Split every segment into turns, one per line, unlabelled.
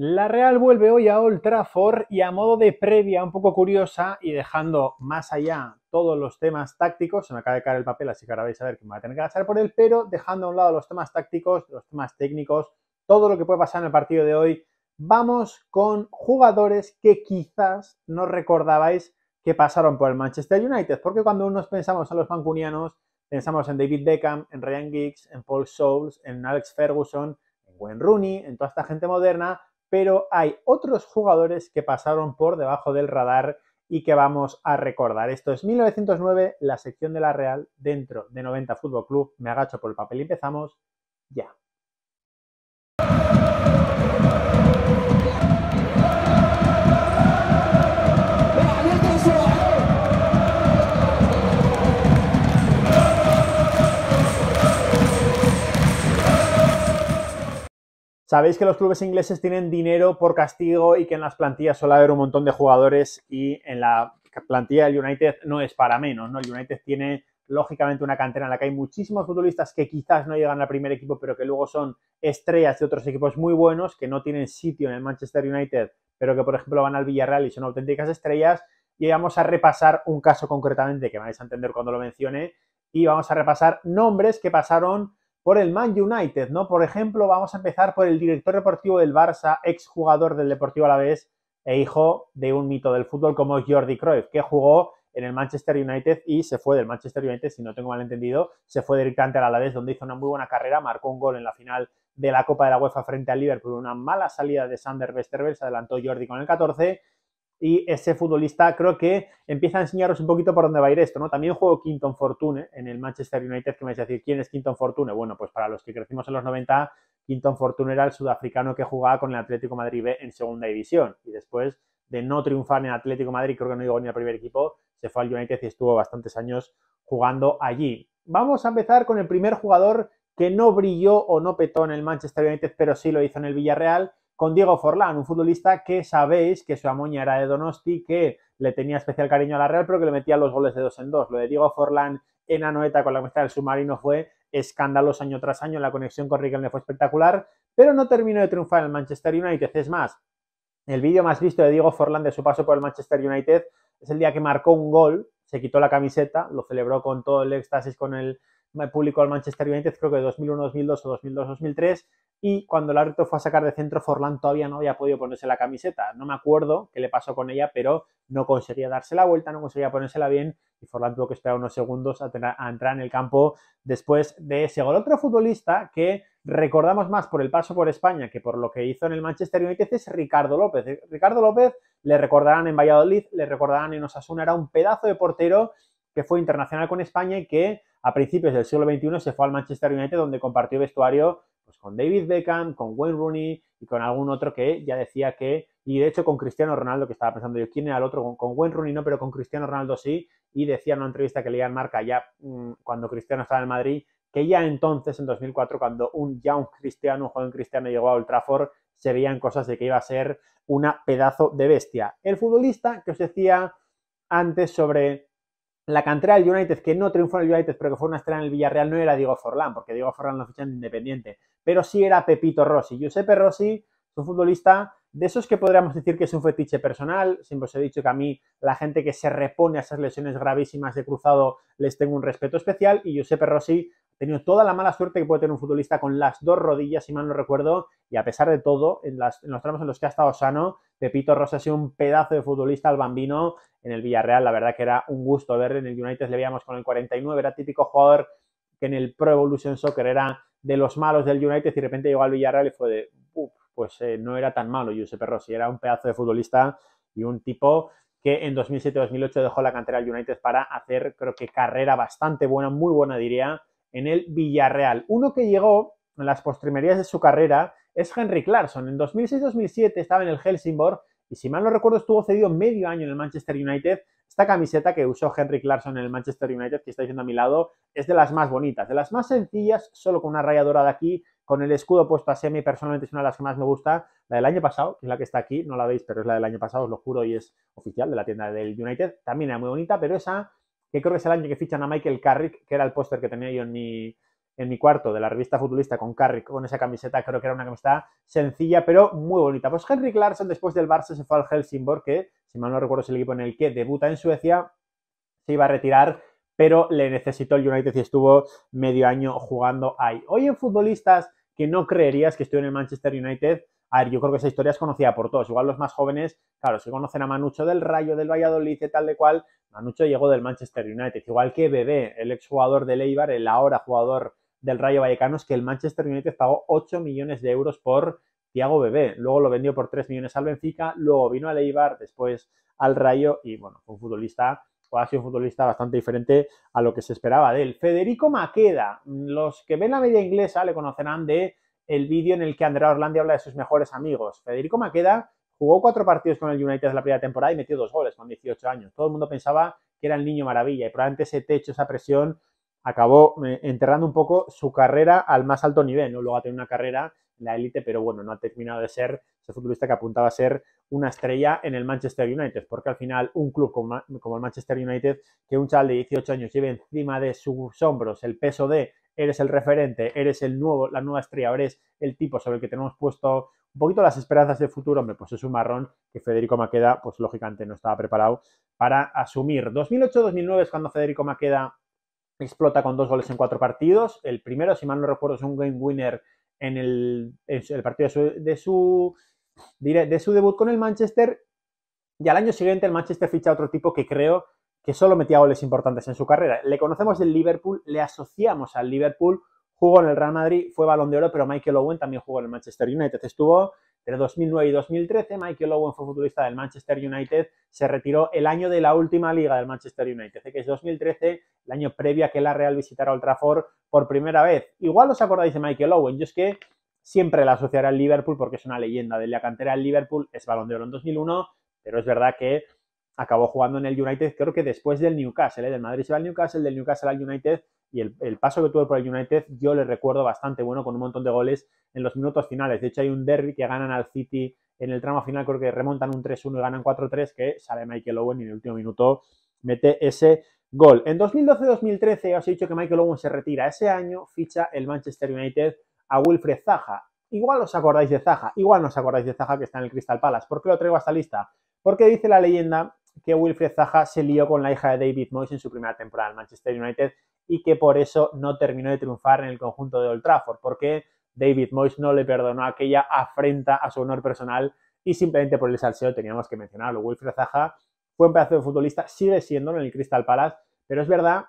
La Real vuelve hoy a Old Trafford y a modo de previa un poco curiosa y dejando más allá todos los temas tácticos, se me acaba de caer el papel así que ahora vais a ver que me va a tener que pasar por él, pero dejando a un lado los temas tácticos, los temas técnicos, todo lo que puede pasar en el partido de hoy, vamos con jugadores que quizás no recordabais que pasaron por el Manchester United, porque cuando nos pensamos en los mancunianos, pensamos en David Beckham, en Ryan Giggs, en Paul Scholes, en Alex Ferguson, en Wayne Rooney, en toda esta gente moderna, pero hay otros jugadores que pasaron por debajo del radar y que vamos a recordar. Esto es 1909, la sección de la Real, dentro de 90 Fútbol Club. Me agacho por el papel y empezamos ya. Sabéis que los clubes ingleses tienen dinero por castigo y que en las plantillas suele haber un montón de jugadores y en la plantilla del United no es para menos, ¿no? El United tiene lógicamente una cantera en la que hay muchísimos futbolistas que quizás no llegan al primer equipo, pero que luego son estrellas de otros equipos muy buenos que no tienen sitio en el Manchester United, pero que por ejemplo van al Villarreal y son auténticas estrellas. Y vamos a repasar un caso concretamente que vais a entender cuando lo mencione y vamos a repasar nombres que pasaron por el Man United, ¿no? Por ejemplo, vamos a empezar por el director deportivo del Barça, ex jugador del Deportivo Alavés e hijo de un mito del fútbol como Jordi Cruyff, que jugó en el Manchester United y se fue del Manchester United, si no tengo mal entendido, se fue directamente al Alavés, donde hizo una muy buena carrera, marcó un gol en la final de la Copa de la UEFA frente al Liverpool, una mala salida de Sander Westerveld, se adelantó Jordi con el 14 y ese futbolista creo que empieza a enseñaros un poquito por dónde va a ir esto, ¿no? También jugó Quinton Fortune en el Manchester United, que me vais a decir, ¿quién es Quinton Fortune? Bueno, pues para los que crecimos en los 90, Quinton Fortune era el sudafricano que jugaba con el Atlético Madrid B en segunda división y después de no triunfar en Atlético Madrid, creo que no llegó ni al primer equipo, se fue al United y estuvo bastantes años jugando allí. Vamos a empezar con el primer jugador que no brilló o no petó en el Manchester United, pero sí lo hizo en el Villarreal, con Diego Forlán, un futbolista que sabéis que su amoña era de Donosti, que le tenía especial cariño a la Real, pero que le metía los goles de dos en dos. Lo de Diego Forlán en Anoeta con la amistad del submarino fue escándalo año tras año, la conexión con Riquelme fue espectacular, pero no terminó de triunfar en el Manchester United. Es más, el vídeo más visto de Diego Forlán de su paso por el Manchester United es el día que marcó un gol, se quitó la camiseta, lo celebró con todo el éxtasis con el público del Manchester United, creo que 2001, 2002 o 2002, 2003, y cuando el fue a sacar de centro, Forlán todavía no había podido ponerse la camiseta. No me acuerdo qué le pasó con ella, pero no conseguía darse la vuelta, no conseguía ponérsela bien y Forlán tuvo que esperar unos segundos a, entrar en el campo después de ese gol. Otro futbolista que recordamos más por el paso por España que por lo que hizo en el Manchester United es Ricardo López. Ricardo López le recordarán en Valladolid, le recordarán en Osasuna, era un pedazo de portero que fue internacional con España y que a principios del siglo XXI se fue al Manchester United donde compartió vestuario pues con David Beckham, con Wayne Rooney y con algún otro que ya decía que, y de hecho con Cristiano Ronaldo, que estaba pensando yo, ¿quién era el otro? Con, Wayne Rooney no, pero con Cristiano Ronaldo sí, y decía en una entrevista que leía en Marca ya mm, cuando Cristiano estaba en Madrid, que ya entonces, en 2004, cuando un ya un cristiano, un joven cristiano llegó a Old Trafford, se veían cosas de que iba a ser una pedazo de bestia. El futbolista que os decía antes sobre la cantera del United, que no triunfó en el United, pero que fue una estrella en el Villarreal, no era Diego Forlán, porque Diego Forlán lo ficha en Independiente pero sí era Pepito Rossi. Giuseppe Rossi es un futbolista de esos que podríamos decir que es un fetiche personal. Siempre os he dicho que a mí la gente que se repone a esas lesiones gravísimas de cruzado les tengo un respeto especial y Giuseppe Rossi ha tenido toda la mala suerte que puede tener un futbolista con las dos rodillas, si mal no recuerdo, y a pesar de todo, en, los tramos en los que ha estado sano, Pepito Rossi ha sido un pedazo de futbolista al bambino en el Villarreal. La verdad que era un gusto verle. En el United le veíamos con el 49, era típico jugador que en el Pro Evolution Soccer era de los malos del United y de repente llegó al Villarreal y fue de, pues eh, no era tan malo Giuseppe Rossi, era un pedazo de futbolista y un tipo que en 2007-2008 dejó la cantera del United para hacer, creo que, carrera bastante buena, muy buena diría, en el Villarreal. Uno que llegó en las postrimerías de su carrera es Henry Clarkson. En 2006-2007 estaba en el Helsingborg y si mal no recuerdo estuvo cedido medio año en el Manchester United esta camiseta que usó Henry Clarkson en el Manchester United, que estáis viendo a mi lado, es de las más bonitas, de las más sencillas, solo con una raya dorada aquí, con el escudo puesto a semi, personalmente es una de las que más me gusta, la del año pasado, que es la que está aquí, no la veis, pero es la del año pasado, os lo juro, y es oficial de la tienda del United, también era muy bonita, pero esa, que creo que es el año que fichan a Michael Carrick, que era el póster que tenía yo en mi, en mi cuarto de la revista futbolista con Carrick, con esa camiseta, creo que era una camiseta sencilla, pero muy bonita. Pues Henrik Larsson después del Barça se fue al Helsingborg, que si mal no recuerdo es el equipo en el que debuta en Suecia, se iba a retirar, pero le necesitó el United y estuvo medio año jugando ahí. Hoy en futbolistas que no creerías que estoy en el Manchester United, a yo creo que esa historia es conocida por todos. Igual los más jóvenes, claro, si conocen a Manucho del Rayo, del Valladolid, y tal de cual, Manucho llegó del Manchester United. Igual que Bebé, el exjugador del Eibar, el ahora jugador del Rayo Vallecano es que el Manchester United pagó 8 millones de euros por Thiago Bebé, luego lo vendió por 3 millones al Benfica, luego vino al Eibar, después al Rayo y bueno, un futbolista o ha sido un futbolista bastante diferente a lo que se esperaba de él. Federico Maqueda, los que ven la media inglesa le conocerán de el vídeo en el que Andrea Orlandi habla de sus mejores amigos. Federico Maqueda jugó cuatro partidos con el United en la primera temporada y metió dos goles con 18 años. Todo el mundo pensaba que era el niño maravilla y probablemente ese techo, esa presión acabó eh, enterrando un poco su carrera al más alto nivel, ¿no? Luego ha tenido una carrera en la élite, pero bueno, no ha terminado de ser ese futbolista que apuntaba a ser una estrella en el Manchester United, porque al final un club como, el Manchester United, que un chaval de 18 años lleve encima de sus hombros el peso de eres el referente, eres el nuevo, la nueva estrella, eres el tipo sobre el que tenemos puesto un poquito las esperanzas de futuro, hombre, pues es un marrón que Federico Maqueda, pues lógicamente no estaba preparado para asumir. 2008-2009 es cuando Federico Maqueda explota con dos goles en cuatro partidos. El primero, si mal no recuerdo, es un game winner en el, partido de su, de, de su debut con el Manchester. Y al año siguiente el Manchester ficha a otro tipo que creo que solo metía goles importantes en su carrera. Le conocemos del Liverpool, le asociamos al Liverpool, jugó en el Real Madrid, fue balón de oro, pero Michael Owen también jugó en el Manchester United. Estuvo entre 2009 y 2013, Michael Owen fue futbolista del Manchester United, se retiró el año de la última liga del Manchester United, ¿eh? que es 2013, el año previo a que la Real visitara Old Trafford por primera vez. Igual os acordáis de Michael Owen, yo es que siempre la asociaré al Liverpool porque es una leyenda de la cantera del Liverpool, es balón de oro en 2001, pero es verdad que acabó jugando en el United, creo que después del Newcastle, ¿eh? del Madrid se va al Newcastle, del Newcastle al United, y el, paso que tuvo por el United yo le recuerdo bastante bueno con un montón de goles en los minutos finales. De hecho, hay un derby que ganan al City en el tramo final, creo que remontan un 3-1 y ganan 4-3, que sale Michael Owen y en el último minuto mete ese gol. En 2012-2013 os he dicho que Michael Owen se retira. Ese año ficha el Manchester United a Wilfred Zaha. Igual os acordáis de Zaha, igual no os acordáis de Zaha que está en el Crystal Palace. ¿Por qué lo traigo a esta lista? Porque dice la leyenda que Wilfred Zaha se lió con la hija de David Moyes en su primera temporada en Manchester United y que por eso no terminó de triunfar en el conjunto de Old Trafford, porque David Moyes no le perdonó aquella afrenta a su honor personal y simplemente por el salseo teníamos que mencionarlo. Wilfred Zaha fue un pedazo de futbolista, sigue siendo en el Crystal Palace, pero es verdad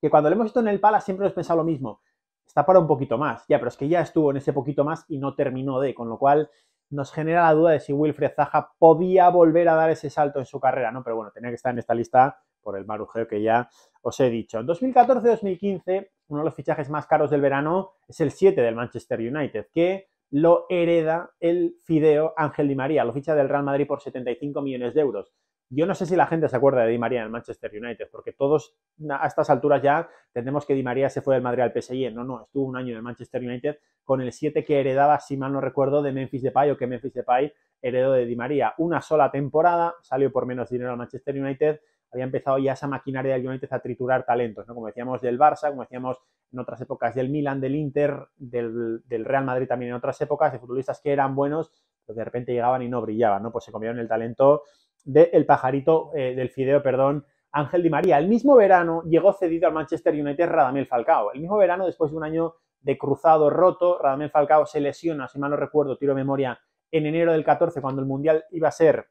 que cuando lo hemos visto en el Palace siempre hemos pensado lo mismo, está para un poquito más, ya, pero es que ya estuvo en ese poquito más y no terminó de, con lo cual nos genera la duda de si Wilfred Zaha podía volver a dar ese salto en su carrera, ¿no? Pero bueno, tenía que estar en esta lista por el marujeo que ya os he dicho. En 2014-2015, uno de los fichajes más caros del verano es el 7 del Manchester United, que lo hereda el fideo Ángel Di María, lo ficha del Real Madrid por 75 millones de euros. Yo no sé si la gente se acuerda de Di María en el Manchester United, porque todos a estas alturas ya entendemos que Di María se fue del Madrid al PSG. No, no, estuvo un año en el Manchester United con el 7 que heredaba, si mal no recuerdo, de Memphis Depay o que Memphis Depay heredó de Di María. Una sola temporada, salió por menos dinero al Manchester United, había empezado ya esa maquinaria del United a triturar talentos, ¿no? Como decíamos del Barça, como decíamos en otras épocas del Milan, del Inter, del, Real Madrid también en otras épocas, de futbolistas que eran buenos, pero de repente llegaban y no brillaban, ¿no? Pues se comieron el talento del pajarito, eh, del fideo, perdón, Ángel Di María. El mismo verano llegó cedido al Manchester United Radamel Falcao. El mismo verano, después de un año de cruzado roto, Radamel Falcao se lesiona, si mal no recuerdo, tiro memoria, en enero del 14, cuando el Mundial iba a ser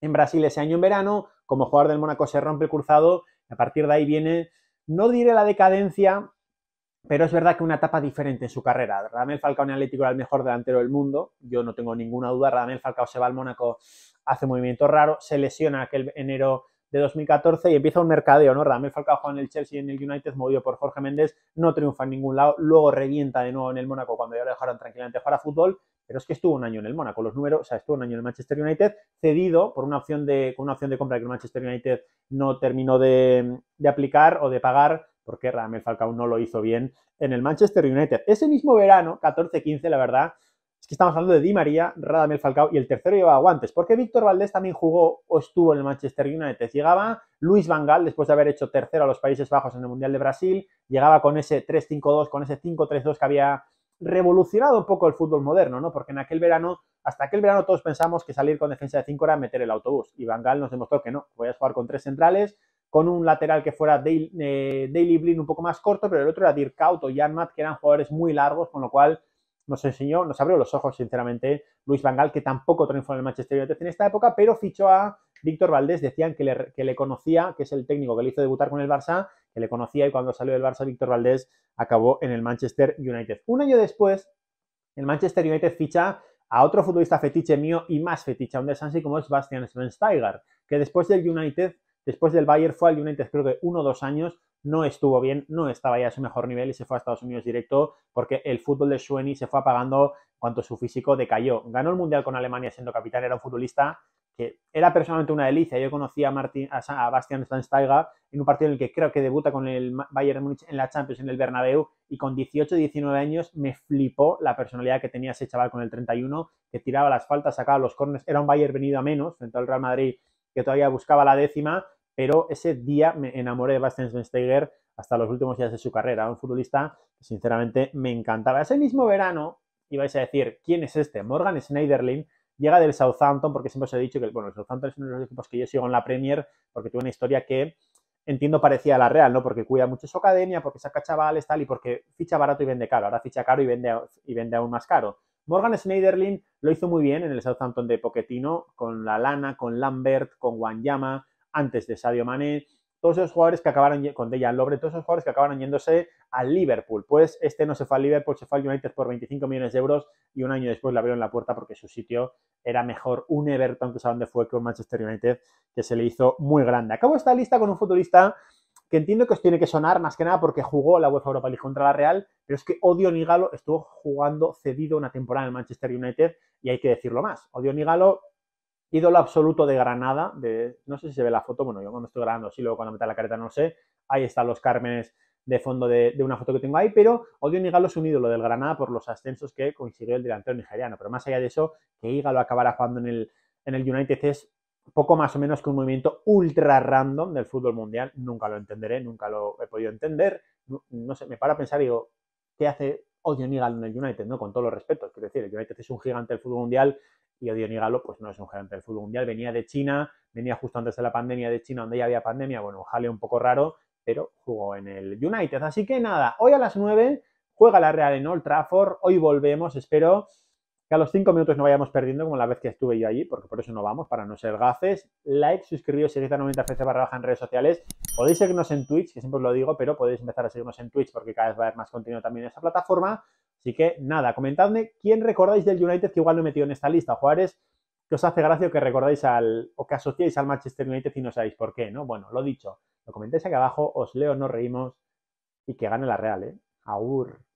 en Brasil ese año en verano. Como jugador del Mónaco se rompe el cruzado. A partir de ahí viene, no diré la decadencia, pero es verdad que una etapa diferente en su carrera. Radamel Falcao en Atlético era el mejor delantero del mundo. Yo no tengo ninguna duda. Radamel Falcao se va al Mónaco, hace movimiento raro, se lesiona aquel enero de 2014 y empieza un mercadeo, ¿no? Radamel Falcao juega en el Chelsea y en el United, movido por Jorge Méndez, no triunfa en ningún lado, luego revienta de nuevo en el Mónaco cuando ya lo dejaron tranquilamente jugar a fútbol, pero es que estuvo un año en el Mónaco, los números, o sea, estuvo un año en el Manchester United, cedido por una opción de, con una opción de compra que el Manchester United no terminó de, de aplicar o de pagar porque Radamel Falcao no lo hizo bien en el Manchester United. Ese mismo verano, 14-15, la verdad, es que estamos hablando de Di María, Radamel Falcao y el tercero llevaba guantes, porque Víctor Valdés también jugó o estuvo en el Manchester United. Llegaba Luis Vangal, después de haber hecho tercero a los Países Bajos en el Mundial de Brasil, llegaba con ese 3-5-2, con ese 5-3-2 que había revolucionado un poco el fútbol moderno, ¿no? Porque en aquel verano, hasta aquel verano todos pensamos que salir con defensa de 5 era meter el autobús, y Vangal nos demostró que no, voy a jugar con tres centrales, con un lateral que fuera de eh, Blin un poco más corto, pero el otro era Dirk Kaut o Jan que eran jugadores muy largos, con lo cual nos enseñó, nos abrió los ojos, sinceramente, Luis Vangal, que tampoco triunfó en el Manchester United en esta época, pero fichó a Víctor Valdés, decían que le, que le, conocía, que es el técnico que le hizo debutar con el Barça, que le conocía y cuando salió del Barça, Víctor Valdés acabó en el Manchester United. Un año después, el Manchester United ficha a otro futbolista fetiche mío y más fetiche un de Sansi, como es Bastian Schweinsteiger, que después del United Después del Bayern fue al United creo que uno o dos años, no estuvo bien, no estaba ya a su mejor nivel y se fue a Estados Unidos directo porque el fútbol de Schwenny se fue apagando cuanto su físico decayó. Ganó el Mundial con Alemania siendo capitán, era un futbolista que era personalmente una delicia. Yo conocí a, Martin, a Bastian Schweinsteiger en un partido en el que creo que debuta con el Bayern Múnich en la Champions en el Bernabéu y con 18, 19 años me flipó la personalidad que tenía ese chaval con el 31, que tiraba las faltas, sacaba los cornes, era un Bayern venido a menos frente al Real Madrid que todavía buscaba la décima, pero ese día me enamoré de Bastian Schweinsteiger hasta los últimos días de su carrera. Un futbolista que sinceramente me encantaba. Ese mismo verano ibais a decir, ¿quién es este? Morgan Schneiderlin llega del Southampton, porque siempre os he dicho que el Southampton es uno de los equipos que yo sigo en la Premier, porque tiene una historia que entiendo parecía la Real, ¿no? Porque cuida mucho su academia, porque saca chavales, tal, y porque ficha barato y vende caro. Ahora ficha caro y vende, y vende aún más caro. Morgan Schneiderlin lo hizo muy bien en el Southampton de Poquetino, con la Lana, con Lambert, con Wan-Yama, antes de Sadio Mané, todos esos jugadores que acabaron con Dejan Lobre, todos esos jugadores que acabaron yéndose al Liverpool. Pues este no se fue al Liverpool, se fue al United por 25 millones de euros y un año después le abrieron la puerta porque su sitio era mejor un Everton que sabe dónde fue que un Manchester United que se le hizo muy grande. Acabo esta lista con un futbolista entiendo que os tiene que sonar más que nada porque jugó la UEFA Europa League contra la Real, pero es que Odio Nigalo estuvo jugando cedido una temporada en el Manchester United y hay que decirlo más. Odio Nigalo, ídolo absoluto de Granada, de, no sé si se ve la foto, bueno, yo cuando estoy grabando, sí, luego cuando meta la careta no sé, ahí están los Cármenes de fondo de, una foto que tengo ahí, pero Odio Nigalo es un ídolo del Granada por los ascensos que consiguió el delantero nigeriano, pero más allá de eso, que Ígalo acabará jugando en el, en el United es poco más o menos que un movimiento ultra random del fútbol mundial. Nunca lo entenderé, nunca lo he podido entender. No, sé, me paro a pensar y digo, ¿qué hace odio Ighalo en el United? ¿no? Con todos los respetos. Quiero decir, el United es un gigante del fútbol mundial y odio Nigalo, pues no es un gigante del fútbol mundial. Venía de China, venía justo antes de la pandemia de China, donde ya había pandemia. Bueno, un jale un poco raro, pero jugó en el United. Así que nada, hoy a las 9 juega la Real en Old Trafford. Hoy volvemos, espero que a los cinco minutos no vayamos perdiendo como la vez que estuve yo allí, porque por eso no vamos, para no ser gafes. Like, suscribiros, seguid a 90 veces barra baja en redes sociales. Podéis seguirnos en Twitch, que siempre os lo digo, pero podéis empezar a seguirnos en Twitch porque cada vez va a haber más contenido también en esa plataforma. Así que nada, comentadme quién recordáis del United que igual no he metido en esta lista, Juárez, que os hace gracia o que recordáis al, o que asociáis al Manchester United y no sabéis por qué, ¿no? Bueno, lo dicho, lo comentáis aquí abajo, os leo, nos reímos y que gane la Real, ¿eh? AUR